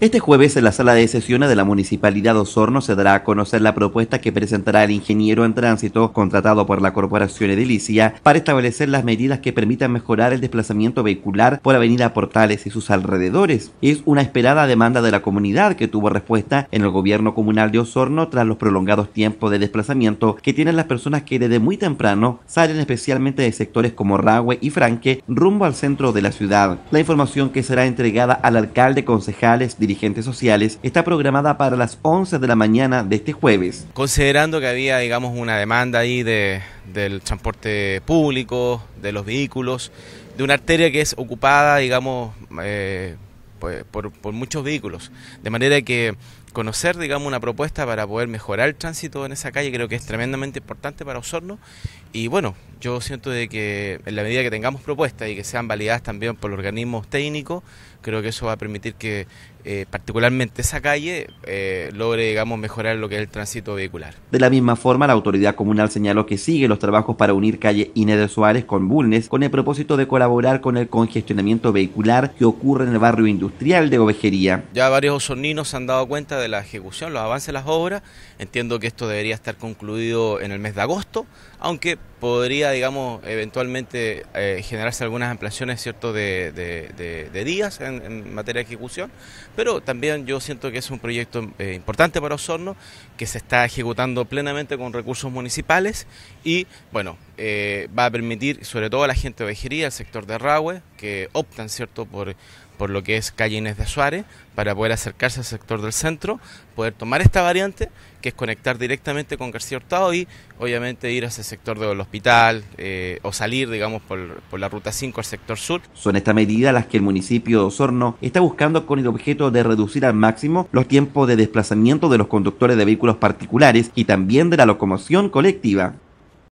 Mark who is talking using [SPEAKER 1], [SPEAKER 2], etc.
[SPEAKER 1] Este jueves en la sala de sesiones de la Municipalidad de Osorno se dará a conocer la propuesta que presentará el ingeniero en tránsito contratado por la Corporación Edilicia para establecer las medidas que permitan mejorar el desplazamiento vehicular por Avenida Portales y sus alrededores. Es una esperada demanda de la comunidad que tuvo respuesta en el gobierno comunal de Osorno tras los prolongados tiempos de desplazamiento que tienen las personas que desde muy temprano salen especialmente de sectores como ragüe y Franque rumbo al centro de la ciudad. La información que será entregada al alcalde, concejales, dirigentes sociales está programada para las 11 de la mañana de este jueves.
[SPEAKER 2] Considerando que había, digamos, una demanda ahí de, del transporte público, de los vehículos, de una arteria que es ocupada, digamos, eh, pues, por, por, muchos vehículos. De manera que conocer, digamos, una propuesta para poder mejorar el tránsito en esa calle, creo que es tremendamente importante para Osorno. Y bueno, yo siento de que en la medida que tengamos propuestas y que sean validadas también por organismos técnicos, creo que eso va a permitir que eh, particularmente esa calle eh, logre, digamos, mejorar lo que es el tránsito vehicular.
[SPEAKER 1] De la misma forma, la autoridad comunal señaló que sigue los trabajos para unir calle Inés de Suárez con Bulnes con el propósito de colaborar con el congestionamiento vehicular que ocurre en el barrio industrial de Ovejería.
[SPEAKER 2] Ya varios osorninos se han dado cuenta de la ejecución, los avances de las obras. Entiendo que esto debería estar concluido en el mes de agosto, aunque podría, digamos, eventualmente eh, generarse algunas ampliaciones ¿cierto? De, días en, materia de ejecución, pero también yo siento que es un proyecto eh, importante para Osorno, que se está ejecutando plenamente con recursos municipales y, bueno, eh, va a permitir sobre todo a la gente de Vejería, al sector de Rahue, que optan, ¿cierto?, por por lo que es calle Inés de Suárez, para poder acercarse al sector del centro, poder tomar esta variante, que es conectar directamente con García Hurtado y obviamente ir hacia ese sector del hospital eh, o salir, digamos, por, por, la ruta 5 al sector sur.
[SPEAKER 1] Son estas medidas las que el municipio de Osorno está buscando con el objeto de reducir al máximo los tiempos de desplazamiento de los conductores de vehículos particulares y también de la locomoción colectiva.